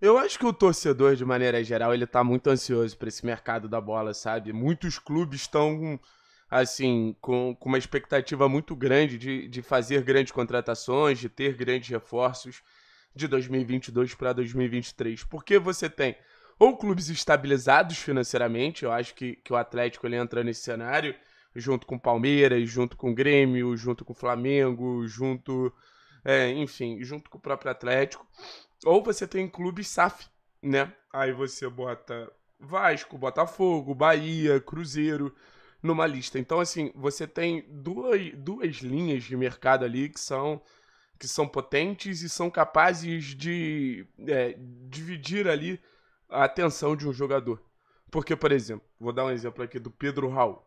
Eu acho que o torcedor, de maneira geral, ele tá muito ansioso para esse mercado da bola, sabe? Muitos clubes estão, assim, com, com uma expectativa muito grande de, de fazer grandes contratações, de ter grandes reforços de 2022 para 2023. Porque você tem ou clubes estabilizados financeiramente, eu acho que, que o Atlético ele entra nesse cenário, junto com Palmeiras, junto com Grêmio, junto com Flamengo, junto. É, enfim, junto com o próprio Atlético. Ou você tem clubes SAF, né? Aí você bota Vasco, Botafogo, Bahia, Cruzeiro numa lista. Então, assim, você tem duas, duas linhas de mercado ali que são que são potentes e são capazes de é, dividir ali a atenção de um jogador. Porque, por exemplo, vou dar um exemplo aqui do Pedro Raul.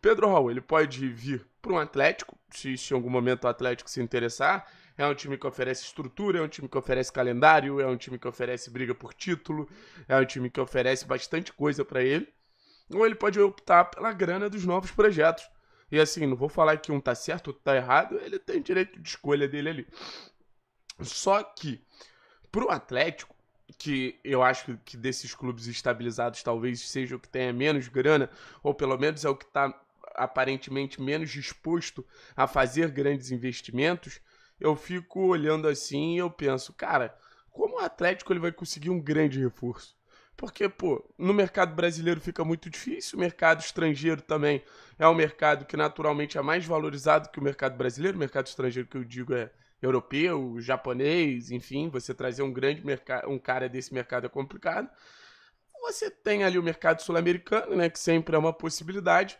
Pedro Raul, ele pode vir para um Atlético, se, se em algum momento o Atlético se interessar, é um time que oferece estrutura, é um time que oferece calendário, é um time que oferece briga por título, é um time que oferece bastante coisa para ele. Ou ele pode optar pela grana dos novos projetos. E assim, não vou falar que um tá certo, outro tá errado, ele tem direito de escolha dele ali. Só que, pro Atlético, que eu acho que desses clubes estabilizados talvez seja o que tenha menos grana, ou pelo menos é o que está aparentemente menos disposto a fazer grandes investimentos, eu fico olhando assim e eu penso, cara, como o Atlético ele vai conseguir um grande reforço? Porque, pô, no mercado brasileiro fica muito difícil, o mercado estrangeiro também é um mercado que naturalmente é mais valorizado que o mercado brasileiro, o mercado estrangeiro que eu digo é europeu, japonês, enfim, você trazer um grande mercado, um cara desse mercado é complicado. Você tem ali o mercado sul-americano, né, que sempre é uma possibilidade,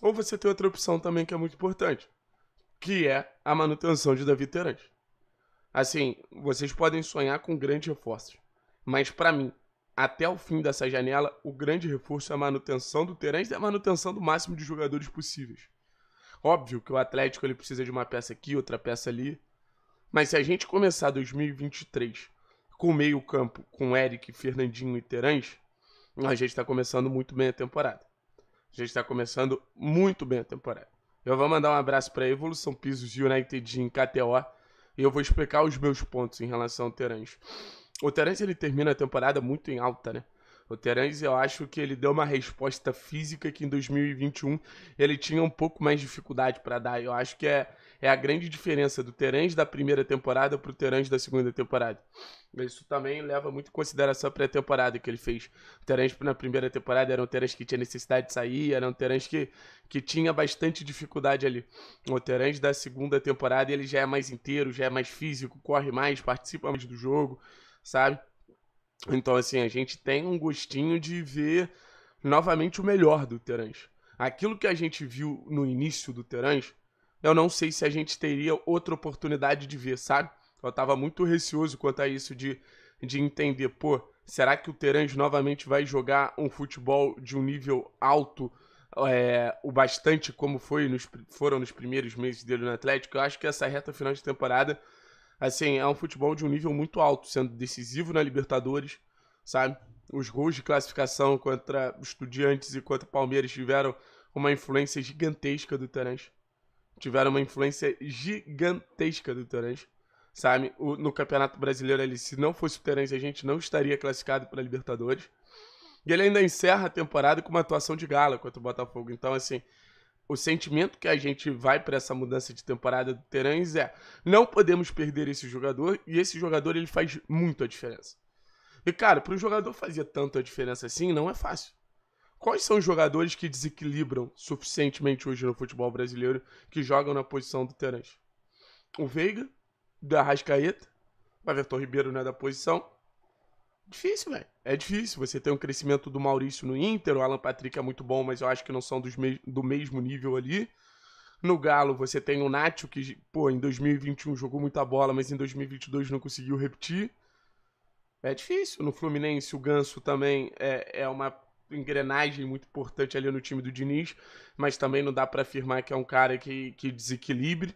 ou você tem outra opção também que é muito importante, que é a manutenção de Davi Terãs. Assim, vocês podem sonhar com grandes reforços, mas para mim, até o fim dessa janela, o grande reforço é a manutenção do Terãs e a manutenção do máximo de jogadores possíveis. Óbvio que o Atlético ele precisa de uma peça aqui, outra peça ali, mas se a gente começar 2023 com meio-campo com Eric, Fernandinho e Terãs, a gente está começando muito bem a temporada. A gente está começando muito bem a temporada. Eu vou mandar um abraço para Evolução Pisos United em KTO e eu vou explicar os meus pontos em relação ao Terence. O Terence ele termina a temporada muito em alta, né? O Terence eu acho que ele deu uma resposta física que em 2021 ele tinha um pouco mais de dificuldade para dar. Eu acho que é é a grande diferença do Terence da primeira temporada pro Terence da segunda temporada. Isso também leva muito em consideração a pré-temporada que ele fez. O Terence na primeira temporada era um Terence que tinha necessidade de sair, era um Terence que, que tinha bastante dificuldade ali. O Terence da segunda temporada ele já é mais inteiro, já é mais físico, corre mais, participa mais do jogo, sabe? Então, assim, a gente tem um gostinho de ver novamente o melhor do Terence. Aquilo que a gente viu no início do Terence eu não sei se a gente teria outra oportunidade de ver, sabe? Eu tava muito receoso quanto a isso de, de entender, pô, será que o Terans novamente vai jogar um futebol de um nível alto é, o bastante como foi nos, foram nos primeiros meses dele no Atlético? Eu acho que essa reta final de temporada, assim, é um futebol de um nível muito alto, sendo decisivo na Libertadores, sabe? Os gols de classificação contra Estudiantes e contra Palmeiras tiveram uma influência gigantesca do Terence tiveram uma influência gigantesca do Terence. Sabe, o, no Campeonato Brasileiro ele, se não fosse o Terence, a gente não estaria classificado para Libertadores. E ele ainda encerra a temporada com uma atuação de gala contra o Botafogo. Então, assim, o sentimento que a gente vai para essa mudança de temporada do Terence é: não podemos perder esse jogador e esse jogador ele faz muito a diferença. E cara, para um jogador fazer tanto a diferença assim não é fácil. Quais são os jogadores que desequilibram suficientemente hoje no futebol brasileiro que jogam na posição do Terence? O Veiga, da Rascaeta, o Everton Ribeiro não é da posição. Difícil, velho. É difícil. Você tem um crescimento do Maurício no Inter, o Alan Patrick é muito bom, mas eu acho que não são me do mesmo nível ali. No Galo, você tem o Nacho, que, pô, em 2021 jogou muita bola, mas em 2022 não conseguiu repetir. É difícil. No Fluminense, o Ganso também é, é uma engrenagem muito importante ali no time do Diniz, mas também não dá para afirmar que é um cara que, que desequilibre.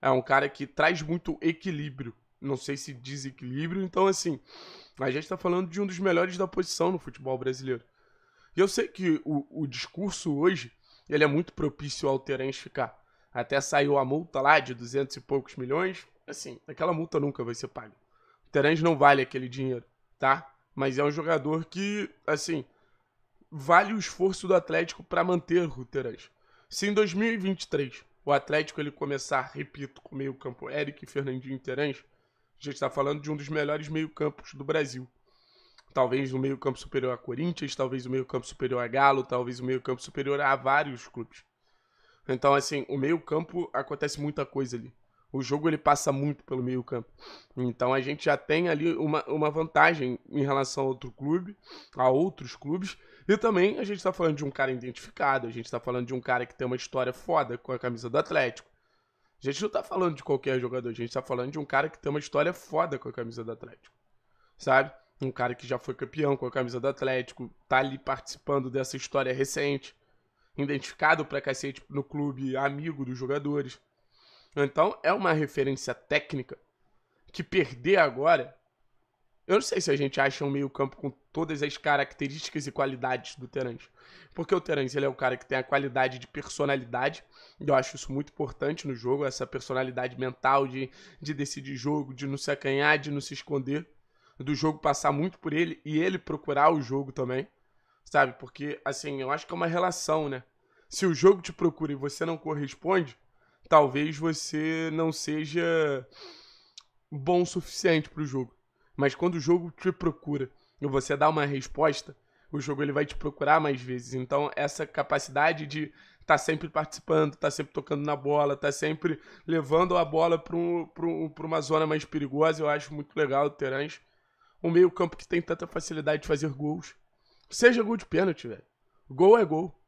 É um cara que traz muito equilíbrio. Não sei se desequilíbrio. Então, assim, a gente está falando de um dos melhores da posição no futebol brasileiro. E eu sei que o, o discurso hoje ele é muito propício ao Terence ficar. Até saiu a multa lá de 200 e poucos milhões. Assim, aquela multa nunca vai ser paga. O Terence não vale aquele dinheiro, tá? Mas é um jogador que, assim, vale o esforço do Atlético para manter Ruteras. Se em 2023 o Atlético ele começar, repito, com meio-campo Eric, Fernandinho Terence, Terãs, a gente está falando de um dos melhores meio-campos do Brasil. Talvez o meio-campo superior a Corinthians, talvez o meio-campo superior a Galo, talvez o meio-campo superior a vários clubes. Então, assim, o meio-campo acontece muita coisa ali o jogo ele passa muito pelo meio campo. Então a gente já tem ali uma, uma vantagem em relação a outro clube, a outros clubes. E também a gente está falando de um cara identificado, a gente está falando de um cara que tem uma história foda com a camisa do Atlético. A gente não está falando de qualquer jogador, a gente está falando de um cara que tem uma história foda com a camisa do Atlético. Sabe? Um cara que já foi campeão com a camisa do Atlético, tá ali participando dessa história recente, identificado pra cacete no clube, amigo dos jogadores. Então é uma referência técnica que perder agora. Eu não sei se a gente acha um meio-campo com todas as características e qualidades do Terence. Porque o Terence ele é o cara que tem a qualidade de personalidade. E eu acho isso muito importante no jogo, essa personalidade mental de, de decidir jogo, de não se acanhar, de não se esconder. Do jogo passar muito por ele e ele procurar o jogo também. Sabe? Porque, assim, eu acho que é uma relação, né? Se o jogo te procura e você não corresponde, talvez você não seja bom o suficiente para o jogo. Mas quando o jogo te procura e você dá uma resposta, o jogo ele vai te procurar mais vezes. Então, essa capacidade de estar tá sempre participando, estar tá sempre tocando na bola, estar tá sempre levando a bola para um, um, uma zona mais perigosa, eu acho muito legal o Terãs. Um meio-campo que tem tanta facilidade de fazer gols. Seja gol de pênalti, velho. Gol é gol,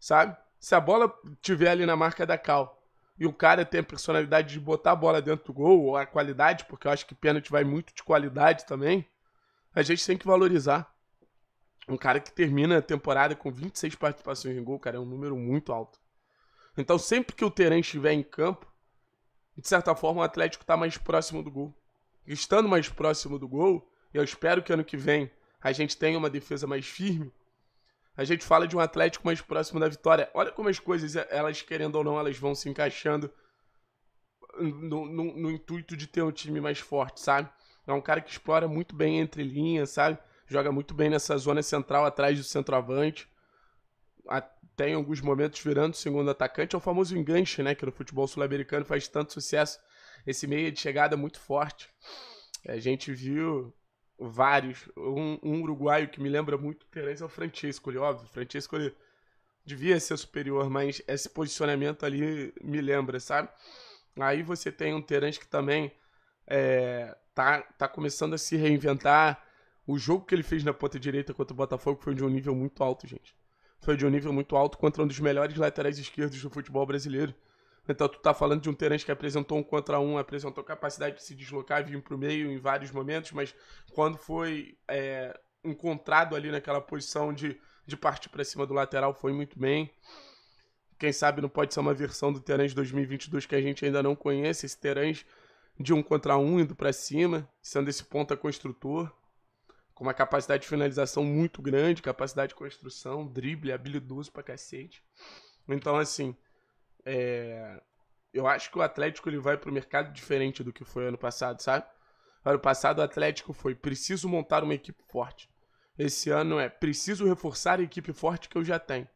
sabe? Se a bola tiver ali na marca da Cal e o cara tem a personalidade de botar a bola dentro do gol, ou a qualidade, porque eu acho que pênalti vai muito de qualidade também, a gente tem que valorizar. Um cara que termina a temporada com 26 participações em gol, cara, é um número muito alto. Então, sempre que o Terence estiver em campo, de certa forma o Atlético está mais próximo do gol. Estando mais próximo do gol, eu espero que ano que vem a gente tenha uma defesa mais firme a gente fala de um Atlético mais próximo da vitória. Olha como as coisas, elas querendo ou não, elas vão se encaixando no, no, no intuito de ter um time mais forte, sabe? É um cara que explora muito bem entre linhas, sabe? Joga muito bem nessa zona central atrás do centroavante. Até em alguns momentos virando segundo atacante. É o famoso enganche, né? Que no futebol sul-americano faz tanto sucesso. Esse meio de chegada muito forte. A gente viu vários. Um, um, uruguaio que me lembra muito Terence é o Francesco, ele, óbvio, Francesco ele devia ser superior, mas esse posicionamento ali me lembra, sabe? Aí você tem um Terence que também é, tá, tá começando a se reinventar. O jogo que ele fez na ponta direita contra o Botafogo foi de um nível muito alto, gente. Foi de um nível muito alto contra um dos melhores laterais esquerdos do futebol brasileiro. Então tu tá falando de um Terence que apresentou um contra um, apresentou capacidade de se deslocar e vir pro meio em vários momentos, mas quando foi é, encontrado ali naquela posição de, de partir para cima do lateral, foi muito bem. Quem sabe não pode ser uma versão do Terence 2022 que a gente ainda não conhece, esse Terence de um contra um indo para cima, sendo esse ponta construtor, com uma capacidade de finalização muito grande, capacidade de construção, drible, habilidoso pra cacete. Então, assim, é... Eu acho que o Atlético ele vai para o mercado diferente do que foi ano passado, sabe? Ano passado o Atlético foi preciso montar uma equipe forte. Esse ano é preciso reforçar a equipe forte que eu já tenho.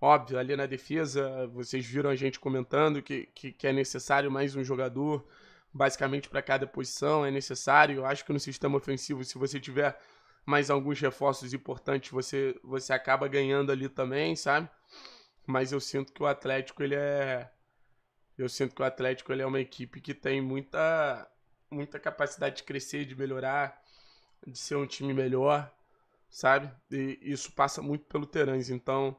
Óbvio, ali na defesa, vocês viram a gente comentando que, que, que é necessário mais um jogador, basicamente para cada posição, é necessário. Eu acho que no sistema ofensivo, se você tiver mais alguns reforços importantes, você, você acaba ganhando ali também, sabe? mas eu sinto que o Atlético ele é eu sinto que o Atlético ele é uma equipe que tem muita muita capacidade de crescer, de melhorar, de ser um time melhor, sabe? E isso passa muito pelo Terãs. Então,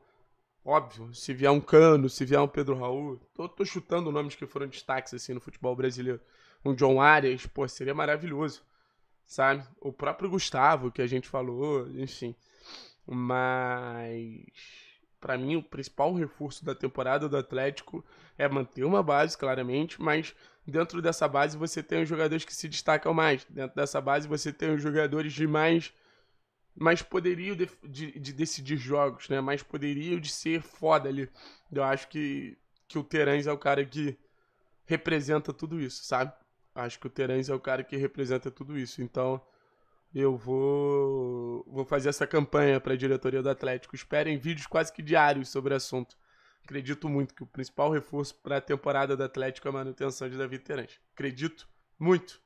óbvio, se vier um Cano, se vier um Pedro Raul, tô, tô chutando nomes que foram destaques assim no futebol brasileiro. Um John Arias, pô, seria maravilhoso, sabe? O próprio Gustavo que a gente falou, enfim. Mas para mim, o principal reforço da temporada do Atlético é manter uma base, claramente, mas dentro dessa base você tem os jogadores que se destacam mais. Dentro dessa base você tem os jogadores de mais, mais poderio de, de, de decidir jogos, né? mais poderio de ser foda ali. Eu acho que, que o Terãs é o cara que representa tudo isso, sabe? Acho que o Terãs é o cara que representa tudo isso. Então, eu vou vou fazer essa campanha para a diretoria do Atlético. Esperem vídeos quase que diários sobre o assunto. Acredito muito que o principal reforço para a temporada do Atlético é a manutenção de Davi Terãs. Acredito muito.